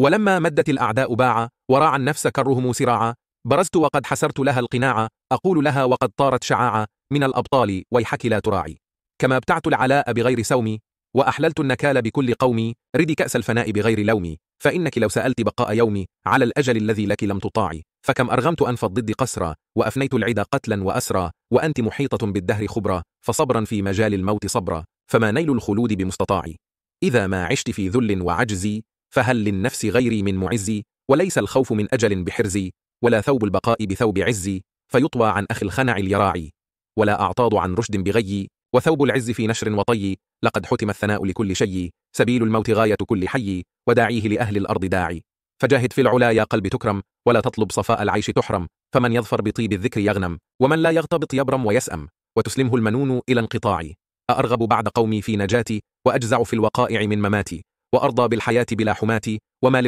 ولما مدت الأعداء باعا وراعى النفس كرهم سراعا برزت وقد حسرت لها القناع أقول لها وقد طارت شعاعا من الأبطال ويحك لا تراعي كما ابتعت العلاء بغير سومي وأحللت النكال بكل قومي ردي كأس الفناء بغير لومي فإنك لو سألت بقاء يومي على الأجل الذي لك لم تطاعي فكم أرغمت أنف الضد قسرا وأفنيت العدا قتلا وأسرا وأنت محيطة بالدهر خبرا فصبرا في مجال الموت صبرا فما نيل الخلود بمستطاعي إذا ما عشت في ذل وعجزي فهل للنفس غيري من معزي وليس الخوف من أجل بحرزي ولا ثوب البقاء بثوب عزي فيطوى عن أخي الخنع اليراعي ولا أعطاض عن رشد بغي وثوب العز في نشر وطي لقد حتم الثناء لكل شيء سبيل الموت غاية كل حي وداعيه لأهل الأرض داعي فجاهد في العلا يا قلب تكرم ولا تطلب صفاء العيش تحرم فمن يظفر بطيب الذكر يغنم ومن لا يغتبط يبرم ويسأم وتسلمه المنون إلى انقطاعي أأرغب بعد قومي في نجاتي وأجزع في الوقائع من مماتي وأرضى بالحياة بلا حماة وما